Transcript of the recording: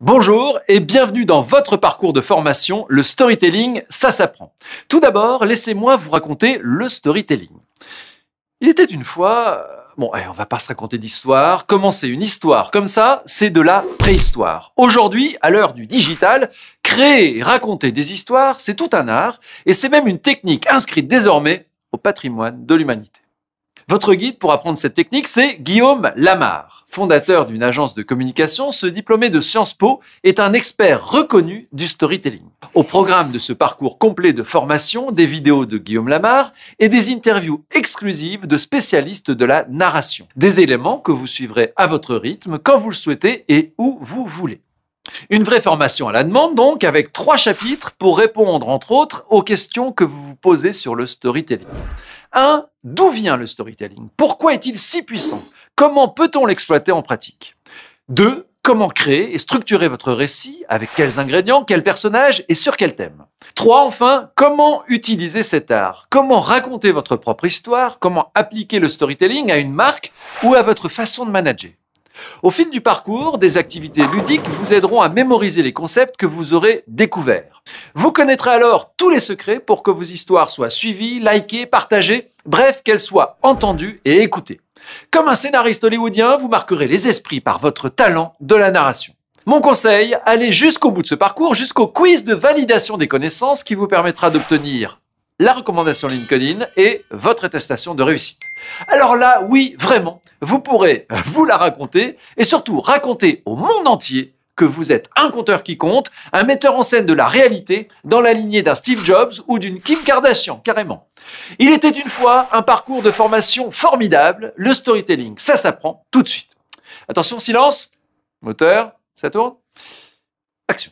Bonjour et bienvenue dans votre parcours de formation, le storytelling, ça s'apprend. Tout d'abord, laissez-moi vous raconter le storytelling. Il était une fois... Euh, bon, on va pas se raconter d'histoire. Commencer une histoire comme ça, c'est de la préhistoire. Aujourd'hui, à l'heure du digital, créer et raconter des histoires, c'est tout un art et c'est même une technique inscrite désormais au patrimoine de l'humanité. Votre guide pour apprendre cette technique, c'est Guillaume Lamarre. Fondateur d'une agence de communication, ce diplômé de Sciences Po est un expert reconnu du storytelling. Au programme de ce parcours complet de formation, des vidéos de Guillaume Lamarre et des interviews exclusives de spécialistes de la narration. Des éléments que vous suivrez à votre rythme, quand vous le souhaitez et où vous voulez. Une vraie formation à la demande, donc, avec trois chapitres pour répondre, entre autres, aux questions que vous vous posez sur le storytelling. 1. D'où vient le storytelling Pourquoi est-il si puissant Comment peut-on l'exploiter en pratique 2. Comment créer et structurer votre récit Avec quels ingrédients, quels personnages et sur quel thème 3. Enfin, comment utiliser cet art Comment raconter votre propre histoire Comment appliquer le storytelling à une marque ou à votre façon de manager au fil du parcours, des activités ludiques vous aideront à mémoriser les concepts que vous aurez découverts. Vous connaîtrez alors tous les secrets pour que vos histoires soient suivies, likées, partagées, bref, qu'elles soient entendues et écoutées. Comme un scénariste hollywoodien, vous marquerez les esprits par votre talent de la narration. Mon conseil, allez jusqu'au bout de ce parcours, jusqu'au quiz de validation des connaissances qui vous permettra d'obtenir la recommandation LinkedIn et votre attestation de réussite. Alors là, oui, vraiment, vous pourrez vous la raconter et surtout raconter au monde entier que vous êtes un conteur qui compte, un metteur en scène de la réalité, dans la lignée d'un Steve Jobs ou d'une Kim Kardashian, carrément. Il était une fois un parcours de formation formidable, le storytelling, ça s'apprend tout de suite. Attention, silence, moteur, ça tourne, action.